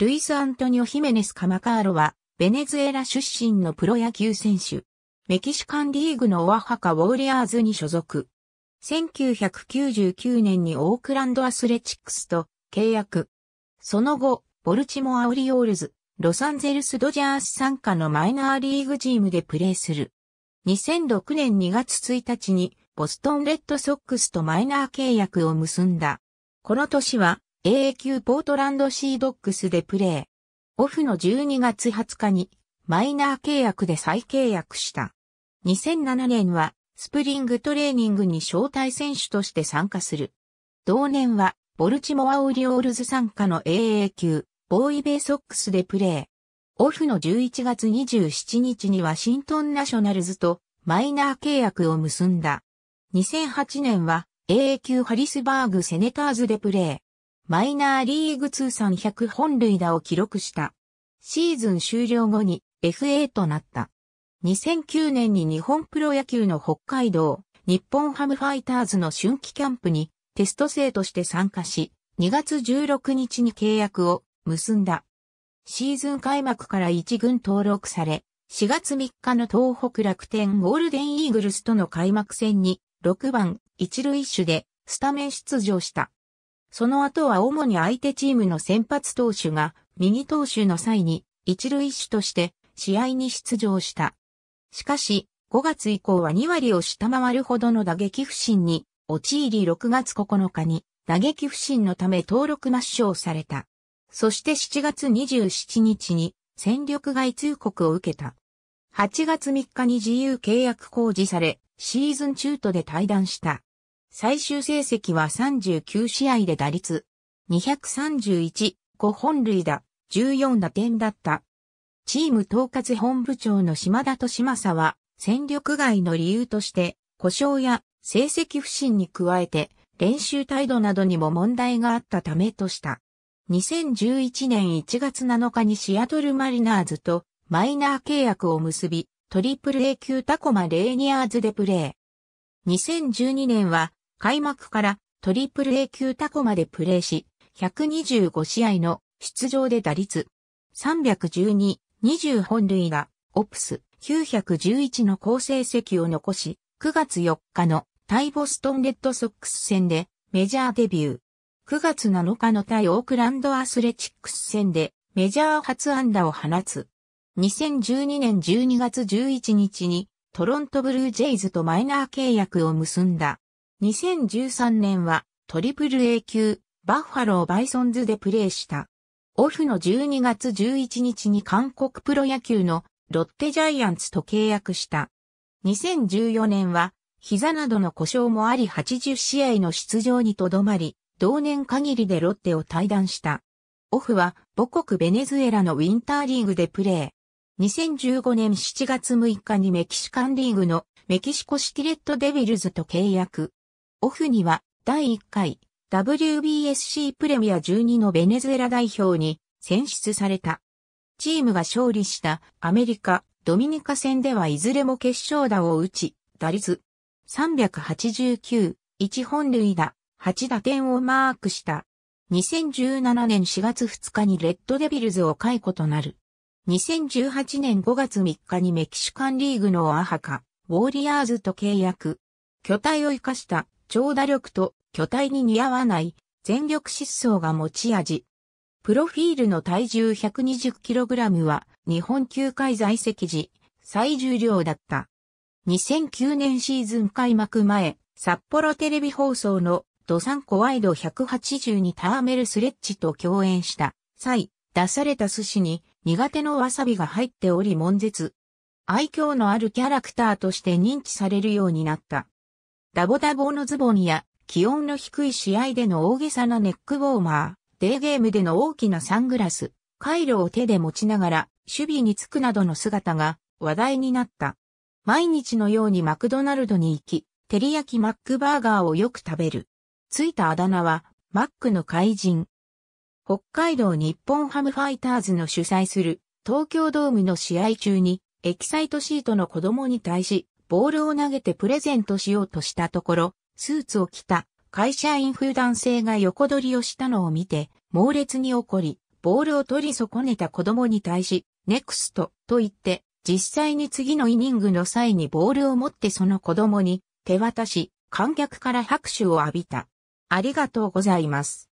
ルイス・アントニオ・ヒメネス・カマカーロは、ベネズエラ出身のプロ野球選手。メキシカンリーグのオアハカ・ウォーリアーズに所属。1999年にオークランド・アスレチックスと契約。その後、ボルチモア・オリオールズ、ロサンゼルス・ドジャース参加のマイナーリーグチームでプレーする。2006年2月1日にボストン・レッドソックスとマイナー契約を結んだ。この年は AA 級ポートランドシードックスでプレー。オフの12月20日にマイナー契約で再契約した。2007年はスプリングトレーニングに招待選手として参加する。同年はボルチモアオリオールズ参加の AA 級ボーイベイソックスでプレー。オフの11月27日にワシントンナショナルズとマイナー契約を結んだ。2008年は AA 級ハリスバーグセネターズでプレー。マイナーリーグ通算100本塁打を記録した。シーズン終了後に FA となった。2009年に日本プロ野球の北海道、日本ハムファイターズの春季キャンプにテスト生として参加し、2月16日に契約を結んだ。シーズン開幕から1軍登録され、4月3日の東北楽天ゴールデンイーグルスとの開幕戦に6番一塁手でスタメン出場した。その後は主に相手チームの先発投手が右投手の際に一塁手として試合に出場した。しかし、5月以降は2割を下回るほどの打撃不振に陥り6月9日に打撃不振のため登録抹消された。そして7月27日に戦力外通告を受けた。8月3日に自由契約公示され、シーズン中途で退団した。最終成績は39試合で打率231、5本塁打、14打点だった。チーム統括本部長の島田と島佐は、戦力外の理由として、故障や成績不振に加えて、練習態度などにも問題があったためとした。2011年1月7日にシアトルマリナーズとマイナー契約を結び、トリプル A 級タコマレーニアーズでプレー。2012年は開幕からトリプル A 級タコまでプレーし、125試合の出場で打率312、20本塁が、オプス911の好成績を残し、9月4日の対ボストンレッドソックス戦でメジャーデビュー。9月7日の対オークランドアスレチックス戦でメジャー初安打を放つ。2012年12月11日にトロントブルージェイズとマイナー契約を結んだ。2013年はトリプル A 級バッファローバイソンズでプレーした。オフの12月11日に韓国プロ野球のロッテジャイアンツと契約した。2014年は膝などの故障もあり80試合の出場にとどまり、同年限りでロッテを退団した。オフは母国ベネズエラのウィンターリーグでプレー。2015年7月6日にメキシカンリーグのメキシコシティレットデビルズと契約。オフには第1回 WBSC プレミア12のベネズエラ代表に選出された。チームが勝利したアメリカ、ドミニカ戦ではいずれも決勝打を打ち、打率389、1本塁打、8打点をマークした。2017年4月2日にレッドデビルズを解雇となる。2018年5月3日にメキシカンリーグのアハカ、ウォーリアーズと契約。巨体を生かした長打力と巨体に似合わない全力疾走が持ち味。プロフィールの体重 120kg は日本球界在籍時最重量だった。2009年シーズン開幕前、札幌テレビ放送のドサンコワイド1 8にターメルスレッジと共演した際、出された寿司に苦手のわさびが入っており悶絶。愛嬌のあるキャラクターとして認知されるようになった。ダボダボのズボンや、気温の低い試合での大げさなネックウォーマー、デーゲームでの大きなサングラス、回路を手で持ちながら、守備につくなどの姿が話題になった。毎日のようにマクドナルドに行き、照り焼きマックバーガーをよく食べる。ついたあだ名は、マックの怪人。北海道日本ハムファイターズの主催する東京ドームの試合中にエキサイトシートの子供に対しボールを投げてプレゼントしようとしたところ、スーツを着た会社員風男性が横取りをしたのを見て、猛烈に怒り、ボールを取り損ねた子供に対し、ネクストと言って、実際に次のイニングの際にボールを持ってその子供に手渡し、観客から拍手を浴びた。ありがとうございます。